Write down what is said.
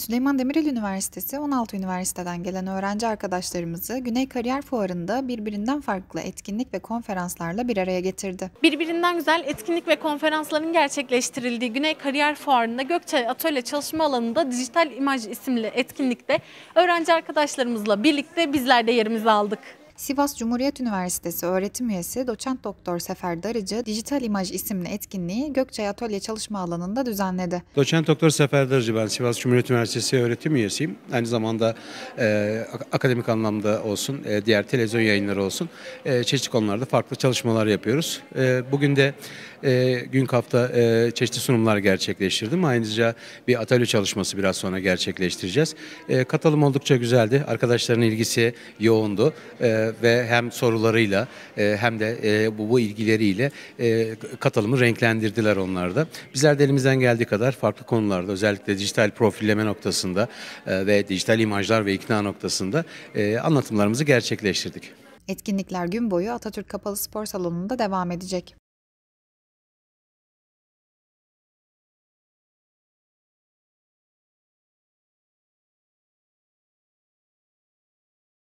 Süleyman Demirel Üniversitesi 16 üniversiteden gelen öğrenci arkadaşlarımızı Güney Kariyer Fuarı'nda birbirinden farklı etkinlik ve konferanslarla bir araya getirdi. Birbirinden güzel etkinlik ve konferansların gerçekleştirildiği Güney Kariyer Fuarı'nda Gökçe Atölye Çalışma Alanı'nda Dijital İmaj isimli etkinlikte öğrenci arkadaşlarımızla birlikte bizler de yerimizi aldık. Sivas Cumhuriyet Üniversitesi öğretim üyesi doçent doktor Sefer Darıcı Dijital İmaj isimli etkinliği Gökçe Atölye çalışma alanında düzenledi. Doçent doktor Sefer Darıcı ben Sivas Cumhuriyet Üniversitesi öğretim üyesiyim. Aynı zamanda e, akademik anlamda olsun, e, diğer televizyon yayınları olsun e, çeşitli konularda farklı çalışmalar yapıyoruz. E, bugün de e, gün hafta e, çeşitli sunumlar gerçekleştirdim. Ayrıca bir atölye çalışması biraz sonra gerçekleştireceğiz. E, katılım oldukça güzeldi. Arkadaşların ilgisi yoğundu. E, ve hem sorularıyla e, hem de e, bu, bu ilgileriyle e, katılımı renklendirdiler onlar da. Bizler de elimizden geldiği kadar farklı konularda özellikle dijital profilleme noktasında ve dijital imajlar ve ikna noktasında anlatımlarımızı gerçekleştirdik. Etkinlikler gün boyu Atatürk Kapalı Spor Salonu'nda devam edecek.